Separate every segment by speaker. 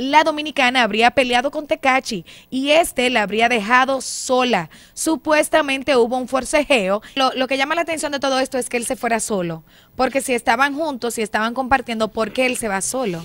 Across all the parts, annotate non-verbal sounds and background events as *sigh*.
Speaker 1: la dominicana habría peleado con Tecachi y este la habría dejado sola. Supuestamente hubo un forcejeo. Lo, lo, que llama la atención de todo esto es que él se fuera solo, porque si estaban juntos, si estaban compartiendo, ¿por qué él se va solo?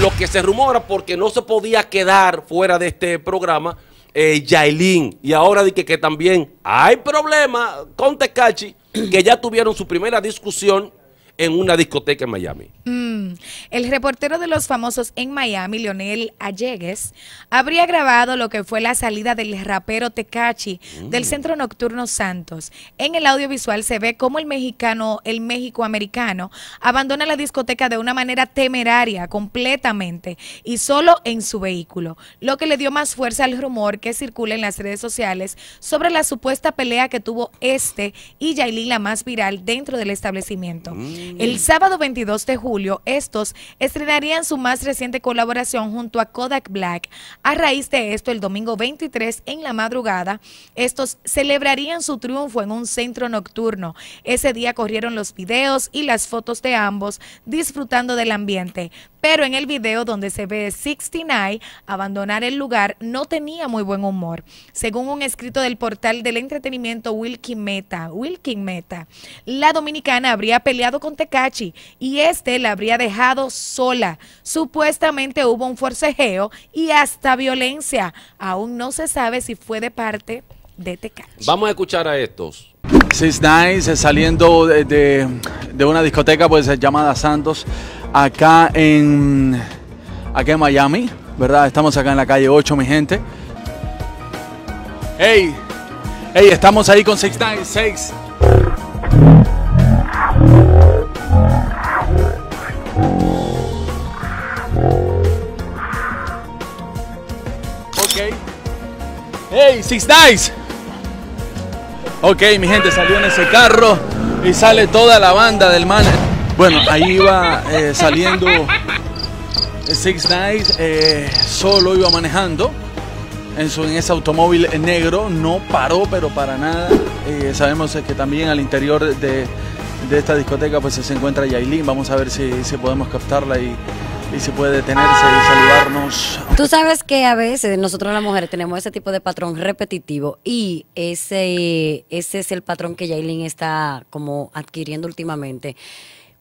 Speaker 2: Lo que se rumora porque no se podía quedar fuera de este programa eh, Yailin, y ahora dije que, que también hay problemas con Tecachi, que ya tuvieron su primera discusión en una discoteca en Miami.
Speaker 1: Mm. El reportero de los famosos en Miami, Leonel Allegues, habría grabado lo que fue la salida del rapero Tecachi mm. del centro nocturno Santos. En el audiovisual se ve cómo el mexicano, el americano... abandona la discoteca de una manera temeraria, completamente, y solo en su vehículo, lo que le dio más fuerza al rumor que circula en las redes sociales sobre la supuesta pelea que tuvo este y Yailin, la más viral, dentro del establecimiento. Mm. El sábado 22 de julio, estos estrenarían su más reciente colaboración junto a Kodak Black. A raíz de esto, el domingo 23 en la madrugada, estos celebrarían su triunfo en un centro nocturno. Ese día corrieron los videos y las fotos de ambos disfrutando del ambiente pero en el video donde se ve 69 abandonar el lugar no tenía muy buen humor. Según un escrito del portal del entretenimiento Wilkin Meta, Meta, la dominicana habría peleado con Tecachi y este la habría dejado sola. Supuestamente hubo un forcejeo y hasta violencia. Aún no se sabe si fue de parte de Tecachi.
Speaker 2: Vamos a escuchar a estos. 69 eh, saliendo de, una discoteca pues llamada Santos acá en, acá en Miami, ¿verdad? Estamos acá en la calle 8, mi gente. Hey, ¡Ey! Estamos ahí con 696. Ok. ¡Hey! ¡Six Ok, mi gente, salió en ese carro y sale toda la banda del man. Bueno, ahí iba eh, saliendo eh, Six Nights, eh, solo iba manejando en, su, ese automóvil negro, no paró, pero para nada. sabemos que también al interior de, esta discoteca pues se encuentra Yailin, vamos a ver si, se podemos captarla y, si puede detenerse y saludarnos.
Speaker 3: Tú sabes que a veces nosotros las mujeres tenemos ese tipo de patrón repetitivo y ese, ese es el patrón que Yailin está como adquiriendo últimamente.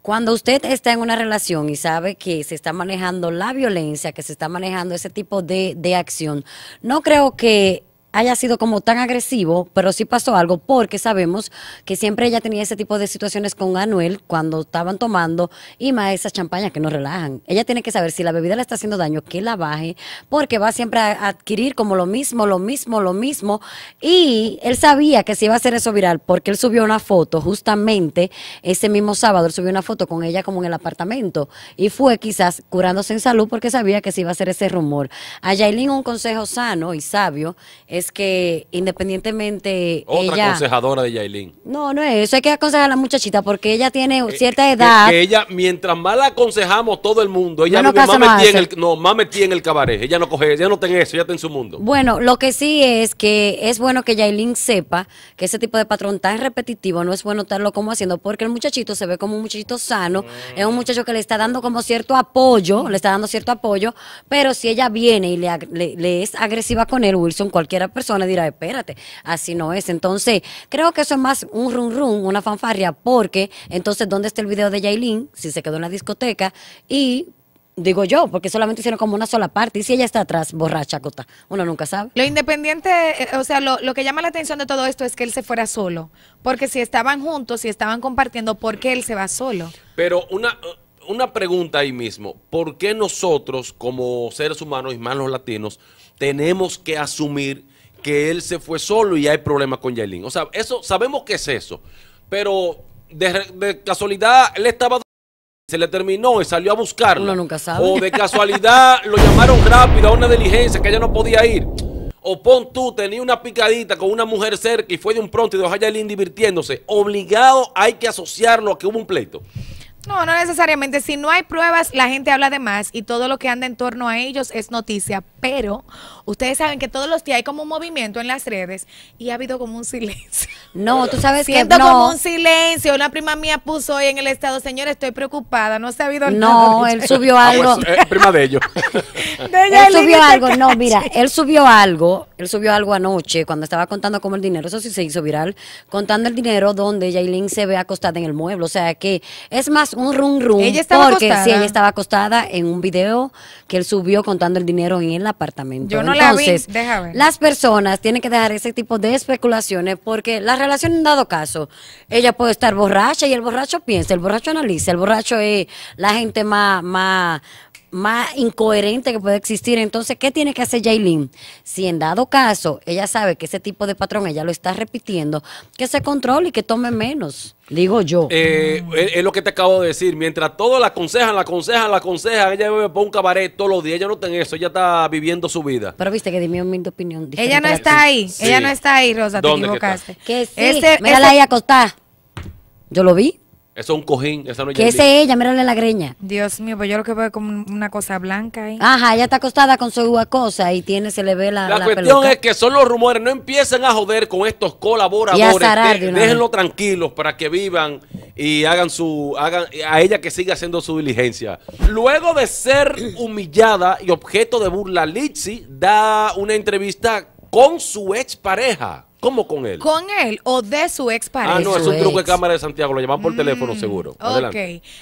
Speaker 3: Cuando usted está en una relación y sabe que se está manejando la violencia, que se está manejando ese tipo de, acción, no creo que haya sido como tan agresivo, pero sí pasó algo, porque sabemos que siempre ella tenía ese tipo de situaciones con Anuel cuando estaban tomando y más esas champañas que no relajan. Ella tiene que saber si la bebida le está haciendo daño, que la baje, porque va siempre a adquirir como lo mismo, lo mismo, lo mismo. Y él sabía que se iba a hacer eso viral, porque él subió una foto justamente ese mismo sábado, él subió una foto con ella como en el apartamento y fue quizás curándose en salud porque sabía que se iba a hacer ese rumor. A Yailin un consejo sano y sabio es que independientemente Otra
Speaker 2: aconsejadora de Yailin.
Speaker 3: No, no es eso, hay que aconsejar a la muchachita porque ella tiene eh, cierta edad.
Speaker 2: ella, mientras más la aconsejamos todo el mundo, ella no, más, en el, no más en el cabaret, ella no coge, ella no tiene eso, ella está en su mundo. Bueno,
Speaker 3: lo que sí es que es bueno que Yailin sepa que ese tipo de patrón tan repetitivo no es bueno estarlo como haciendo porque el muchachito se ve como un muchachito sano, es un muchacho que le está dando como cierto apoyo, le está dando cierto apoyo, pero si ella viene y le, le es agresiva con él, Wilson, cualquiera persona dirá, espérate, así no es. Entonces, creo que eso es más un run run, una fanfarria, porque entonces, ¿dónde está el video de Yailin? Si se quedó en la discoteca y digo yo, porque solamente hicieron como una sola parte. Y si ella está atrás, borracha, cota, uno nunca sabe. Lo independiente,
Speaker 1: eh, o sea, lo, que llama la atención de todo esto es que él se fuera solo. Porque si estaban juntos, si estaban compartiendo, ¿por qué él se va solo?
Speaker 2: Pero una, una pregunta ahí mismo. ¿Por qué nosotros, como seres humanos y más latinos, tenemos que asumir que él se fue solo y hay problemas con Yailin. O sea, eso sabemos que es eso. Pero de, casualidad, él estaba se le terminó y salió a buscarlo. nunca O de casualidad lo llamaron rápido a una diligencia que ella no podía ir. O pon tú, tenía una picadita con una mujer cerca y fue de un pronto y dejó a divirtiéndose. Obligado hay que asociarlo a que hubo un pleito.
Speaker 1: No, no necesariamente. Si no hay pruebas, la gente habla de más y todo lo que anda en torno a ellos es noticia. Pero ustedes saben que todos los días hay como un movimiento en las redes y ha habido como un silencio. No, tú sabes que no. como un silencio. Una prima mía puso hoy en el estado, señor, estoy preocupada, no se ha habido no, nada. No, él subió ah, algo. Pues,
Speaker 2: prima de ellos. *laughs* él
Speaker 1: subió
Speaker 3: algo, no, mira, él subió algo, él subió algo anoche cuando estaba contando como el dinero, eso sí se hizo viral, contando el dinero donde Jailin se ve acostada en el mueble. O sea que es más un rum rum. Ella porque si ella estaba acostada en un video que él subió contando el dinero en el apartamento. Yo no Entonces, la vi, déjame. Las personas tienen que dejar ese tipo de especulaciones porque la relación en dado caso, ella puede estar borracha y el borracho piensa, el borracho analiza, el borracho es la gente más, más más incoherente que puede existir. Entonces, ¿qué tiene que hacer Jailin? Si en dado caso ella sabe que ese tipo de patrón ella lo está repitiendo, que se controle y que tome menos. Digo
Speaker 2: yo. Eh, es, lo que te acabo de decir. Mientras todos la aconsejan, la aconsejan, la aconsejan, ella me por un cabaret todos los días. Ella no está en eso. Ella está viviendo su vida.
Speaker 3: Pero viste que di mi opinión.
Speaker 1: Ella no está ahí.
Speaker 2: Ella no está ahí, Rosa. te equivocaste.
Speaker 1: Que, este, este ahí acostada.
Speaker 2: Yo lo vi. Eso es un cojín, esa no es ¿Qué es ella?
Speaker 3: Mírale la
Speaker 1: greña. Dios mío, pues yo lo que veo es como una cosa blanca ahí.
Speaker 3: Ajá, ella está acostada con su cosa y tiene, se le ve la La, cuestión es
Speaker 2: que son los rumores, no empiecen a joder con estos colaboradores. déjenlo tranquilos para que vivan y hagan su, hagan a ella que siga haciendo su diligencia. Luego de ser *clears throat* humillada y objeto de burla, Litsi da una entrevista con su expareja. ¿Cómo con él?
Speaker 1: Con él o de su ex ah, pareja. Ah, no, es un truco
Speaker 2: de cámara de Santiago, lo llaman por mm, teléfono seguro. Ok.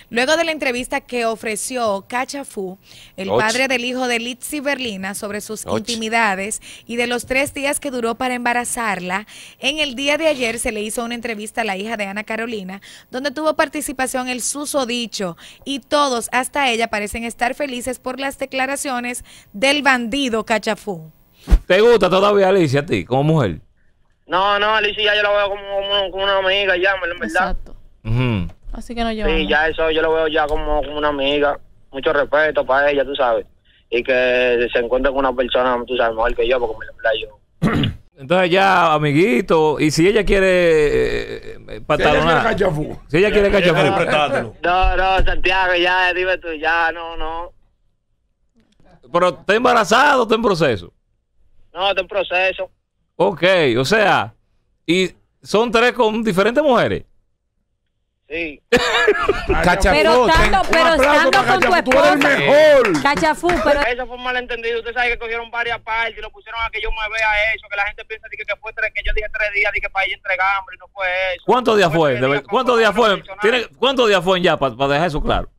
Speaker 1: Luego de la entrevista que ofreció Cachafú,
Speaker 2: el padre del
Speaker 1: hijo de Litzy Berlina, sobre sus intimidades y de los tres días que duró para embarazarla, en el día de ayer se le hizo una entrevista a la hija de Ana Carolina, donde tuvo participación el susodicho y todos, hasta ella, parecen estar felices por las declaraciones del bandido Cachafú.
Speaker 4: ¿Te gusta todavía, Alicia, a ti, como mujer? No, no, Alicia ya yo la veo como, como, una amiga ya, en verdad. Exacto. Así que no yo. Sí, ya eso yo lo veo ya como, como una amiga. Mucho respeto para ella, tú sabes. Y que se encuentre con una persona, tú sabes, mejor que yo, porque me verdad yo... *clears throat* Entonces ya, amiguito, y si ella quiere eh, patalonar. Eh, si ella quiere, si ella quiere cachafú. no, no, Santiago, ya, dime tú, ya, no, no. Pero, ¿está embarazado o está en proceso? No, está en proceso. Ok, o sea, y son tres con diferentes mujeres.
Speaker 2: Sí. *laughs* Cachafú, pero estando, pero estando con tu esposa. mejor.
Speaker 4: Cachafú, pero. Eso fue un malentendido. Usted sabe que cogieron varias partes y lo pusieron a que yo me vea eso. Que la gente piensa que, fue tres, que yo dije tres días, dije para ir entregando y no fue eso. ¿Cuántos días fue? ¿Cuántos días fue? ¿Cuántos días fue ya para dejar eso claro?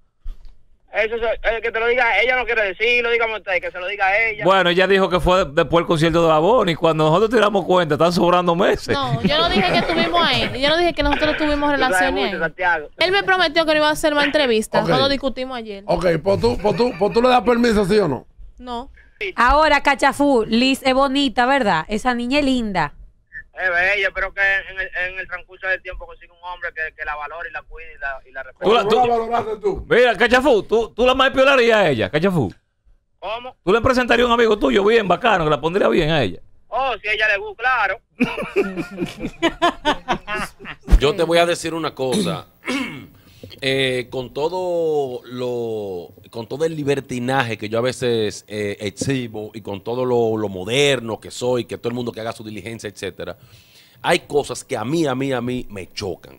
Speaker 4: Eso es, eh, que te lo diga ella no quiere decirlo, dígame usted, que se lo diga a ella. Bueno, ella dijo que fue después del concierto de Babón y cuando nosotros tiramos cuenta, están sobrando meses. No, yo no dije que estuvimos ahí, yo no dije que nosotros tuvimos relaciones.
Speaker 2: ahí.
Speaker 1: Él me prometió que no iba a hacer más entrevistas, no lo discutimos ayer.
Speaker 2: Ok, pues tú, pues tú, pues tú le das permiso, ¿sí o no?
Speaker 4: No. Ahora,
Speaker 1: Cachafú, Liz es bonita, ¿verdad? Esa niña es
Speaker 4: linda. Es bella, pero que en el, transcurso del tiempo consiga un hombre que, la valore y la cuide y la, y la respete. ¿Tú, la, valoraste tú? Mira, Cachafú, tú, tú la más piolarías a ella, Cachafú. ¿Cómo? Tú le presentarías a un amigo tuyo bien bacano, que la pondría bien a ella. Oh, si ella le gusta, claro.
Speaker 2: *laughs* Yo te voy a decir una cosa. *clears throat* Eh, con todo lo, con todo el libertinaje que yo a veces eh, exhibo y con todo lo, lo, moderno que soy, que todo el mundo que haga su diligencia, etcétera, hay cosas que a mí, a mí, a mí me chocan.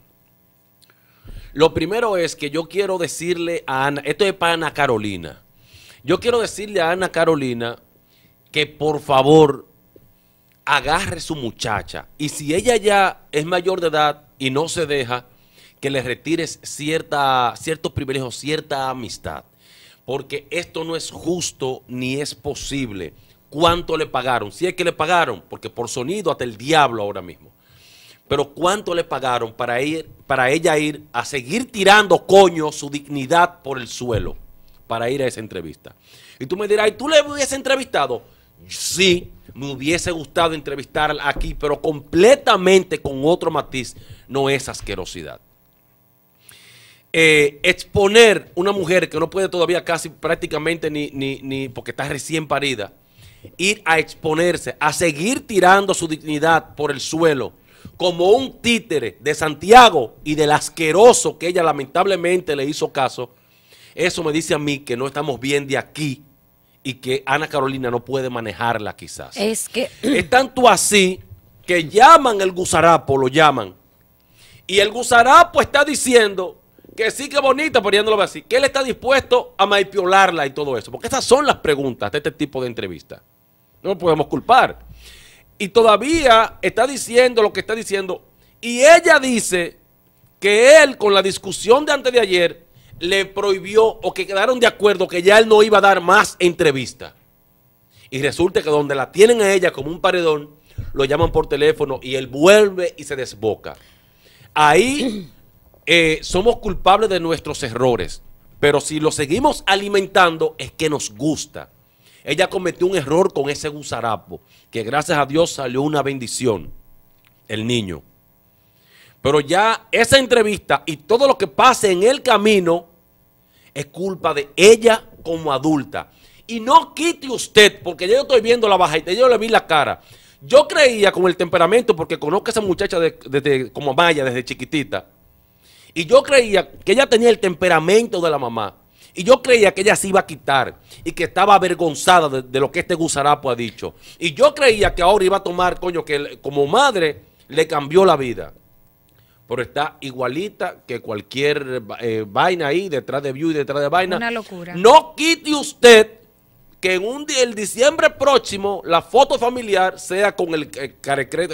Speaker 2: Lo primero es que yo quiero decirle a Ana, esto es para Ana Carolina. Yo quiero decirle a Ana Carolina que por favor agarre su muchacha y si ella ya es mayor de edad y no se deja, que le retires cierta, ciertos privilegios, cierta amistad. Porque esto no es justo ni es posible. ¿Cuánto le pagaron? Si es que le pagaron, porque por sonido hasta el diablo ahora mismo. Pero ¿cuánto le pagaron para, ir, para ella ir a seguir tirando coño su dignidad por el suelo? Para ir a esa entrevista. Y tú me dirás, ¿y tú le hubieses entrevistado? Sí, me hubiese gustado entrevistar aquí, pero completamente con otro matiz, no es asquerosidad. Eh, exponer una mujer que no puede todavía casi prácticamente ni, ni, ni porque está recién parida, ir a exponerse, a seguir tirando su dignidad por el suelo como un títere de Santiago y del asqueroso que ella lamentablemente le hizo caso, eso me dice a mí que no estamos bien de aquí y que Ana Carolina no puede manejarla quizás. Es que... *clears throat* Es tanto así que llaman el gusarapo, lo llaman, y el gusarapo está diciendo que sí, que bonita, poniéndolo así, que él está dispuesto a manipularla y todo eso. Porque esas son las preguntas de este tipo de entrevistas. No podemos culpar. Y todavía está diciendo lo que está diciendo. Y ella dice que él, con la discusión de antes de ayer, le prohibió o que quedaron de acuerdo que ya él no iba a dar más entrevistas. Y resulta que donde la tienen a ella como un paredón, lo llaman por teléfono y él vuelve y se desboca. Ahí *clears throat* Eh, somos culpables de nuestros errores, pero si lo seguimos alimentando es que nos gusta. Ella cometió un error con ese gusarapo, que gracias a Dios salió una bendición, el niño. Pero ya esa entrevista y todo lo que pase en el camino es culpa de ella como adulta. Y no quite usted, porque yo estoy viendo la baja y yo le vi la cara. Yo creía con el temperamento, porque conozco a esa muchacha como Maya desde chiquitita. Y yo creía que ella tenía el temperamento de la mamá. Y yo creía que ella se iba a quitar y que estaba avergonzada de, lo que este gusarapo ha dicho. Y yo creía que ahora iba a tomar, coño, que como madre le cambió la vida. Pero está igualita que cualquier eh, vaina ahí, detrás de view y detrás de vaina. Una locura. No quite usted que en un el diciembre próximo la foto familiar sea con el,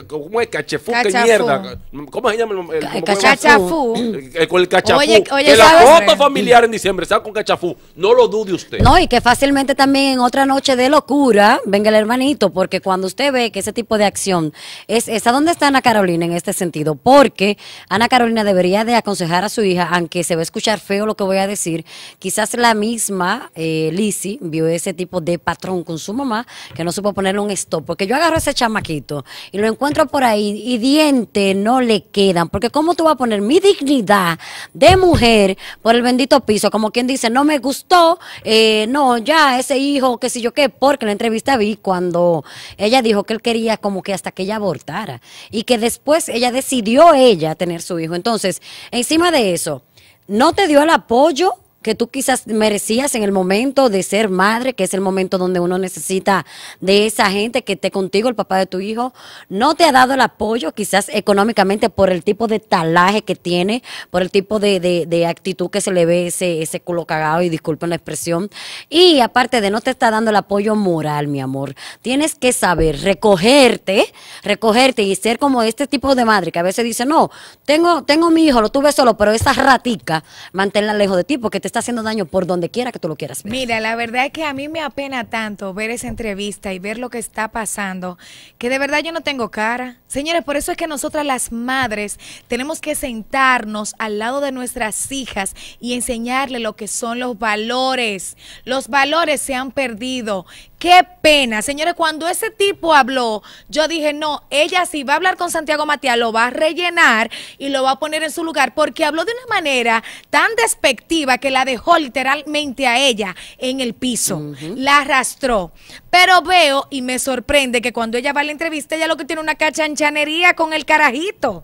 Speaker 2: ¿cómo es? Cachefú, mierda. ¿Cómo se llama? El, cachafú. Eh, eh, el cachafú. que la foto familiar en diciembre sea con cachafú. No lo dude usted. No, y
Speaker 3: que fácilmente también en otra noche de locura venga el hermanito, porque cuando usted ve que ese tipo de acción es, es a dónde está Ana Carolina en este sentido, porque Ana Carolina debería de aconsejar a su hija, aunque se va a escuchar feo lo que voy a decir, quizás la misma eh, Lizzie vio ese tipo de patrón con su mamá que no supo ponerle un stop. Porque yo agarro a ese chamaquito y lo encuentro por ahí y dientes no le quedan. Porque ¿cómo tú vas a poner mi dignidad de mujer por el bendito piso? Como quien dice, no me gustó, eh, no, ya ese hijo, qué sé yo qué, porque en la entrevista vi cuando ella dijo que él quería como que hasta que ella abortara y que después ella decidió ella tener su hijo. Entonces, encima de eso, no te dio el apoyo que tú quizás merecías en el momento de ser madre, que es el momento donde uno necesita de esa gente que esté contigo, el papá de tu hijo, no te ha dado el apoyo quizás económicamente por el tipo de talaje que tiene, por el tipo de, actitud que se le ve ese, ese culo cagado, y disculpen la expresión, y aparte de no te está dando el apoyo moral, mi amor, tienes que saber recogerte, recogerte y ser como este tipo de madre que a veces dice, no, tengo, tengo mi hijo, lo tuve solo, pero esa ratica, manténla lejos de ti porque te haciendo daño por donde quiera que tú lo quieras
Speaker 1: Mira, la verdad es que a mí me apena tanto ver esa entrevista y ver lo que está pasando, que de verdad yo no tengo cara. Señores, por eso es que nosotras las madres tenemos que sentarnos al lado de nuestras hijas y enseñarle lo que son los valores. Los valores se han perdido Qué pena, señores, cuando ese tipo habló, yo dije, no, ella sí va a hablar con Santiago Matías, lo va a rellenar y lo va a poner en su lugar, porque habló de una manera tan despectiva que la dejó literalmente a ella en el piso, la arrastró. Pero veo y me sorprende que cuando ella va a la entrevista, ella lo que tiene una cachanchanería con el carajito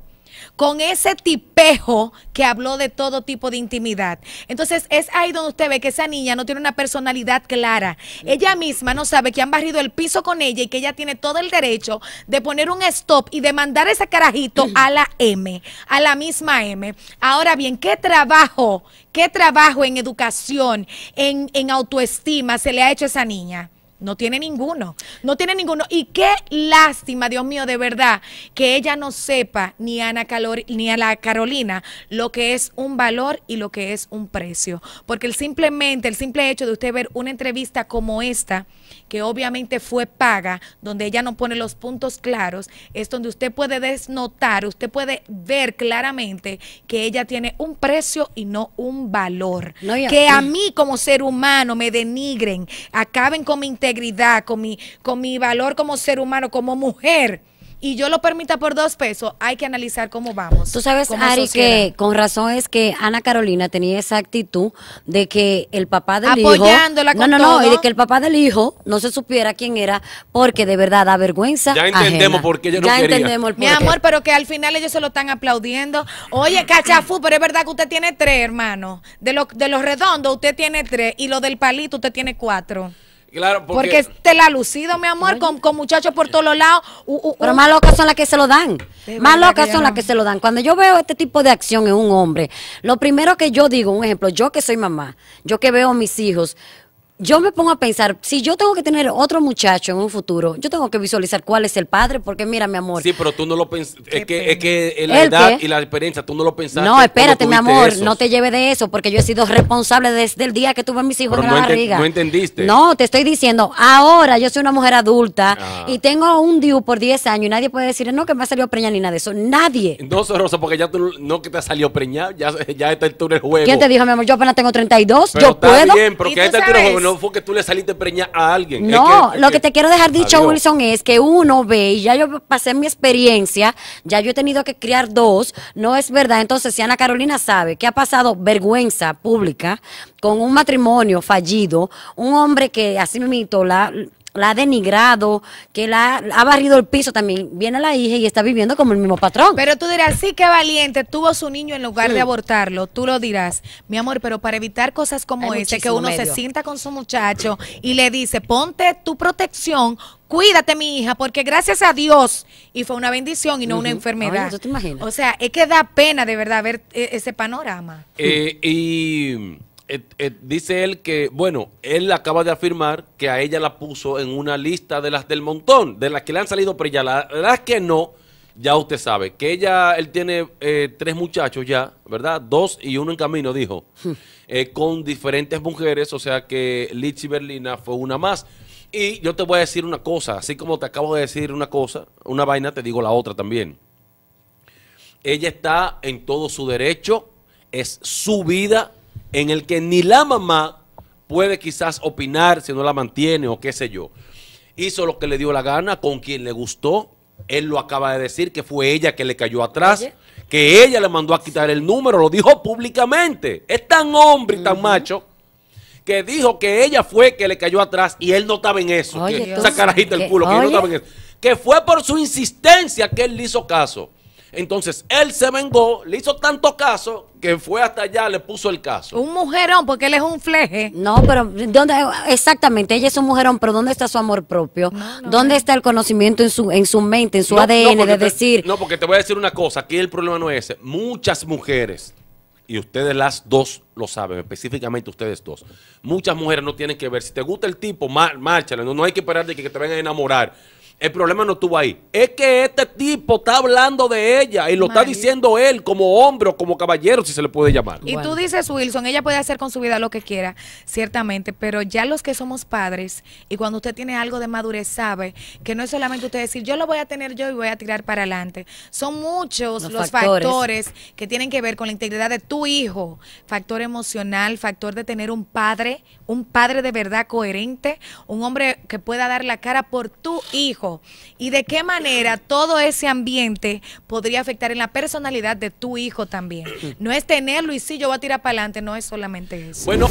Speaker 1: con ese tipejo que habló de todo tipo de intimidad. Entonces es ahí donde usted ve que esa niña no tiene una personalidad clara. Ella misma no sabe que han barrido el piso con ella y que ella tiene todo el derecho de poner un stop y de mandar ese carajito a la M, a la misma M. Ahora bien, ¿qué trabajo, qué trabajo en educación, en, en autoestima se le ha hecho a esa niña? No tiene ninguno, no tiene ninguno. Y qué lástima, Dios mío, de verdad, que ella no sepa ni a, Ana Calor, ni a la Carolina lo que es un valor y lo que es un precio. Porque el simplemente, el simple hecho de usted ver una entrevista como esta, que obviamente fue paga, donde ella no pone los puntos claros, es donde usted puede desnotar, usted puede ver claramente que ella tiene un precio y no un valor. que a mí como ser humano me denigren, acaben con mi integridad integridad, con mi, con mi valor como ser humano, como mujer, y yo lo permita por dos pesos, hay que analizar cómo vamos. Tú sabes, Ari, que con razón
Speaker 3: es que Ana Carolina tenía esa actitud de que el papá del hijo. no, no, no, y de que el papá del hijo no se supiera quién era, porque de verdad da vergüenza. Ya entendemos por qué ella no ya quería. Entendemos Mi amor,
Speaker 1: pero que al final ellos se lo están aplaudiendo. Oye, cachafú, pero es verdad que usted tiene tres, hermanos De los de los redondos, usted tiene tres, y lo del palito, usted tiene cuatro
Speaker 2: porque... porque...
Speaker 1: te la lucido, mi amor, con, muchachos por todos los lados. Pero más locas son
Speaker 3: las que se lo dan. más locas son las que se lo dan. Cuando yo veo este tipo de acción en un hombre, lo primero que yo digo, un ejemplo, yo que soy mamá, yo que veo a mis hijos yo me pongo a pensar, si yo tengo que tener otro muchacho en un futuro, yo tengo que visualizar cuál es el padre, porque mira, mi amor.
Speaker 2: Sí, pero tú no lo pensaste. Es que, es que la edad y la experiencia, tú no lo pensaste. No, espérate, mi amor, no
Speaker 3: te lleve de eso, porque yo he sido responsable desde el día que tuve a mis hijos en no la barriga. No
Speaker 2: entendiste. No,
Speaker 3: te estoy diciendo, ahora yo soy una mujer adulta ah. y tengo un DIU por 10 años y nadie puede decir, no, que me ha salido preñada ni nada de eso. Nadie.
Speaker 2: No, Sorosa, porque ya tú no que te ha salido preñada, ya, ya está el juego. ¿Quién te
Speaker 3: dijo, mi amor? Yo apenas tengo 32, yo está puedo. Bien,
Speaker 2: pero que está no no fue que tú le saliste preña a alguien. No, lo que, te quiero dejar dicho, Wilson,
Speaker 3: es que uno ve, y ya yo pasé mi experiencia, ya yo he tenido que criar dos, no es verdad. Entonces, si Ana Carolina sabe que ha pasado vergüenza pública con un matrimonio fallido, un hombre que así me la, la ha denigrado, que la ha barrido el piso también. Viene la
Speaker 1: hija y está viviendo como el mismo patrón. Pero tú dirás, sí, qué valiente, tuvo su niño en lugar de abortarlo. Tú lo dirás, mi amor, pero para evitar cosas como este que uno se sienta con su muchacho y le dice, ponte tu protección, cuídate mi hija, porque gracias a Dios, y fue una bendición y no una enfermedad. te O sea, es que da pena de verdad ver eh, ese panorama.
Speaker 2: Eh, y eh, eh, dice él que, bueno, él acaba de afirmar que a ella la puso en una lista de las del montón, de las que le han salido, pero ya la, las que no, ya usted sabe, que ella, él tiene eh, tres muchachos ya, ¿verdad? Dos y uno en camino, dijo, *laughs* con diferentes mujeres, o sea que Litsi Berlina fue una más. Y yo te voy a decir una cosa, así como te acabo de decir una cosa, una vaina, te digo la otra también. Ella está en todo su derecho, es su vida, en el que ni la mamá puede quizás opinar si no la mantiene o qué sé yo. Hizo lo que le dio la gana, con quien le gustó. Él lo acaba de decir que fue ella que le cayó atrás, que ella le mandó a quitar el número, lo dijo públicamente. Es tan hombre y tan macho que dijo que ella fue que le cayó atrás y él no en eso. que, él no estaba en eso. Que fue por su insistencia que él le hizo caso. Entonces, él se vengó, le hizo tanto caso que fue hasta allá, le puso el caso.
Speaker 3: Un mujerón, porque él es un fleje. No, pero ¿dónde, exactamente, ella es un mujerón, pero ¿dónde está su amor propio? ¿Dónde está el conocimiento en su, en su mente, en su ADN de decir?
Speaker 2: No, porque te voy a decir una cosa, aquí el problema no es ese. Muchas mujeres, y ustedes las dos lo saben, específicamente ustedes dos, muchas mujeres no tienen que ver. Si te gusta el tipo, márchale, no, hay que esperar de que, que te vengan a enamorar. El problema no estuvo ahí. Es que este tipo está hablando de ella y lo está diciendo él como hombre o como caballero, si se le puede llamar. Y tú
Speaker 1: dices, Wilson, ella puede hacer con su vida lo que quiera, ciertamente, pero ya los que somos padres y cuando usted tiene algo de madurez sabe que no es solamente usted decir, yo lo voy a tener yo y voy a tirar para adelante. Son muchos los, factores que tienen que ver con la integridad de tu hijo, factor emocional, factor de tener un padre, un padre de verdad coherente, un hombre que pueda dar la cara por tu hijo y de qué manera todo ese ambiente podría afectar en la personalidad de tu hijo también. No es tenerlo y si sí, yo voy a tirar para adelante, no es solamente eso. Bueno.